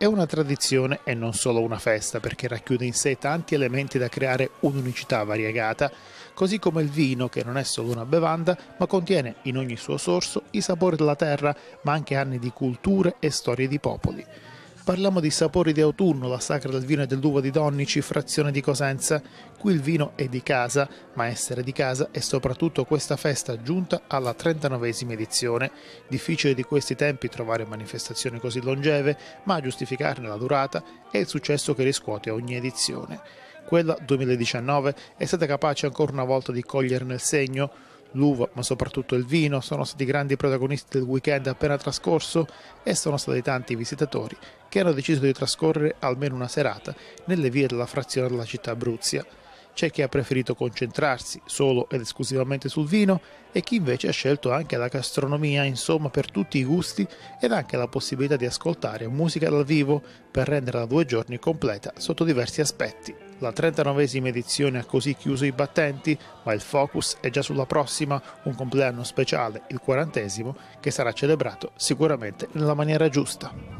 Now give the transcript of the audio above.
È una tradizione e non solo una festa perché racchiude in sé tanti elementi da creare un'unicità variegata, così come il vino che non è solo una bevanda ma contiene in ogni suo sorso i sapori della terra ma anche anni di culture e storie di popoli parliamo di Sapori di Autunno, la sacra del vino e dell'uva di Donnici, frazione di Cosenza. Qui il vino è di casa, ma essere di casa è soprattutto questa festa giunta alla 39esima edizione. Difficile di questi tempi trovare manifestazioni così longeve, ma a giustificarne la durata è il successo che riscuote ogni edizione. Quella 2019 è stata capace ancora una volta di coglierne il segno, L'uva, ma soprattutto il vino, sono stati grandi protagonisti del weekend appena trascorso e sono stati tanti i visitatori che hanno deciso di trascorrere almeno una serata nelle vie della frazione della città Abruzia. C'è chi ha preferito concentrarsi solo ed esclusivamente sul vino e chi invece ha scelto anche la gastronomia, insomma per tutti i gusti ed anche la possibilità di ascoltare musica dal vivo per renderla due giorni completa sotto diversi aspetti. La 39esima edizione ha così chiuso i battenti, ma il focus è già sulla prossima, un compleanno speciale, il 40esimo, che sarà celebrato sicuramente nella maniera giusta.